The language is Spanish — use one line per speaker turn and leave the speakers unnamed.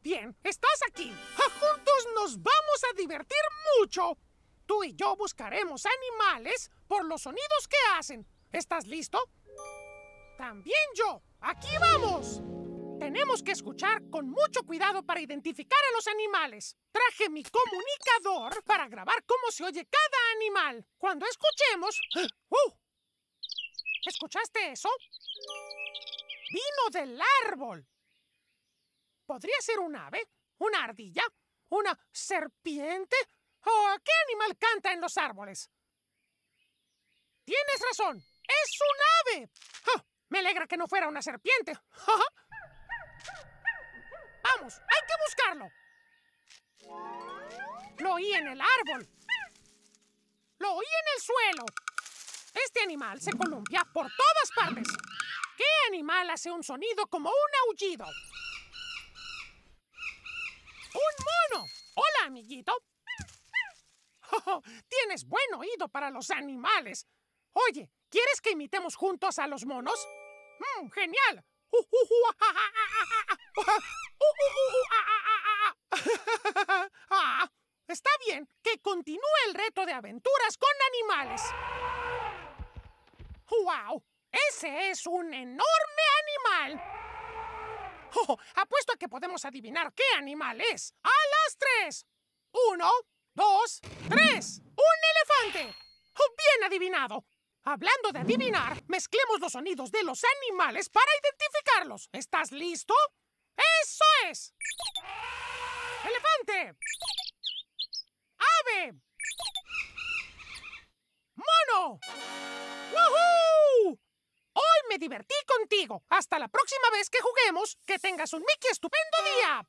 bien, estás aquí. Juntos nos vamos a divertir mucho. Tú y yo buscaremos animales por los sonidos que hacen. ¿Estás listo? También yo. Aquí vamos. Tenemos que escuchar con mucho cuidado para identificar a los animales. Traje mi comunicador para grabar cómo se oye cada animal. Cuando escuchemos... ¡Uh! ¿Escuchaste eso? Vino del árbol podría ser un ave, una ardilla, una serpiente o qué animal canta en los árboles. Tienes razón, es un ave. Me alegra que no fuera una serpiente. Vamos, hay que buscarlo. Lo oí en el árbol. Lo oí en el suelo. Este animal se columpia por todas partes. ¿Qué animal hace un sonido como un aullido? Tienes buen oído para los animales. Oye, ¿quieres que imitemos juntos a los monos? genial! Está bien, que continúe el reto de aventuras con animales. ¡Wow! Ese es un enorme animal. Oh, apuesto a que podemos adivinar qué animal es. ¡A las tres! ¡Uno, Hablando de adivinar, mezclemos los sonidos de los animales para identificarlos. ¿Estás listo? ¡Eso es! Elefante. Ave. Mono. ¡Woohoo! Hoy me divertí contigo. Hasta la próxima vez que juguemos. Que tengas un Mickey estupendo día.